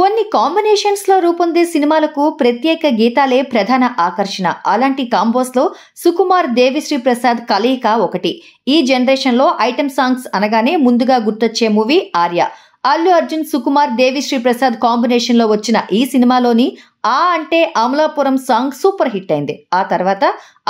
కొన్ని కాంబినేషన్స్లో రూపొందే సినిమాలకు ప్రత్యేక గీతాలే ప్రధాన ఆకర్షణ అలాంటి కాంబోస్లో సుకుమార్ దేవిశ్రీ ప్రసాద్ కలయిక ఒకటి ఈ జనరేషన్లో ఐటెం సాంగ్స్ అనగానే ముందుగా గుర్తొచ్చే మూవీ ఆర్య అల్లు అర్జున్ సుకుమార్ దేవిశ్రీ ప్రసాద్ కాంబినేషన్లో వచ్చిన ఈ సినిమాలోని ఆ అంటే అమలాపురం సాంగ్ సూపర్ హిట్ అయింది ఆ తర్వాత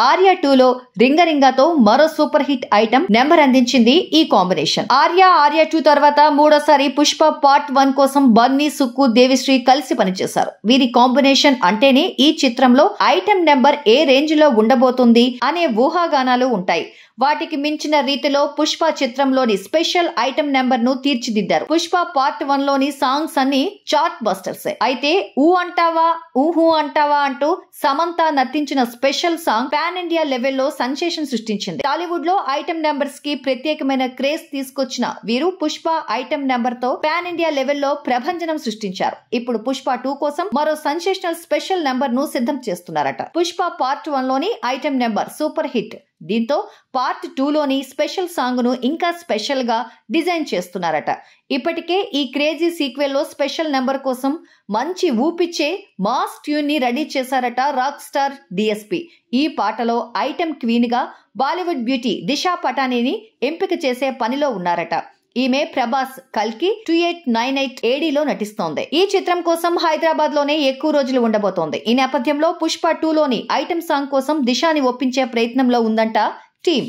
ఆర్య టూలో రింగరింగాతో మరో సూపర్ హిట్ ఐటమ్ నెంబర్ అందించింది ఈ కాంబినేషన్ ఆర్య ఆర్య టూ తర్వాత మూడోసారి పుష్ప పార్ట్ వన్ కోసం బన్నీ సుక్కు దేవిశ్రీ కలిసి పనిచేశారు వీరి కాంబినేషన్ అంటేనే ఈ చిత్రంలో ఐటమ్ నెంబర్ ఏ రేంజ్ లో ఉండబోతుంది అనే ఊహాగానాలు ఉంటాయి వాటికి మించిన రీతిలో పుష్ప చిత్రంలోని స్పెషల్ ఐటమ్ నెంబర్ ను తీర్చిదిద్దారు పుష్ప పార్ట్ వన్ లోని సాంగ్స్ అన్ని చార్ట్ బస్టర్స్ అయితే ఊ అంటావా ఊహు అంటావా అంటూ సమంత నర్తించిన స్పెషల్ సాంగ్ ప్యాన్ ఇండియా లెవెల్లో సెన్సేషన్ సృష్టించింది టాలీవుడ్ లో ఐటమ్ నెంబర్స్ కి ప్రత్యేకమైన క్రేజ్ తీసుకొచ్చిన వీరు పుష్ప ఐటమ్ నెంబర్ తో పాన్ ఇండియా లెవెల్లో ప్రభంజనం సృష్టించారు ఇప్పుడు పుష్ప టూ కోసం మరో సెన్సేషనల్ స్పెషల్ నెంబర్ ను సిద్ధం చేస్తున్నారట పుష్ప పార్ట్ వన్ లోని ఐటమ్ నెంబర్ సూపర్ హిట్ దీంతో పార్ట్ టూలోని స్పెషల్ సాంగ్ను ఇంకా స్పెషల్గా డిజైన్ చేస్తున్నారట ఇప్పటికే ఈ క్రేజీ సీక్వెల్లో స్పెషల్ నెంబర్ కోసం మంచి ఊపిచ్చే మాస్ ట్యూన్ని రెడీ చేశారట రాక్ స్టార్ డిఎస్పి ఈ పాటలో ఐటెం క్వీన్గా బాలీవుడ్ బ్యూటీ దిశా పటానీని ఎంపిక చేసే పనిలో ఉన్నారట ఈమె ప్రభాస్ కల్కి టూ ఎయిట్ నైన్ ఎయిట్ ఏడీలో నటిస్తోంది ఈ చిత్రం కోసం హైదరాబాద్ లోనే ఎక్కువ రోజులు ఉండబోతోంది ఈ నేపథ్యంలో పుష్ప టూలోని ఐటమ్ సాంగ్ కోసం దిశాని ఒప్పించే ప్రయత్నంలో ఉందంట టీమ్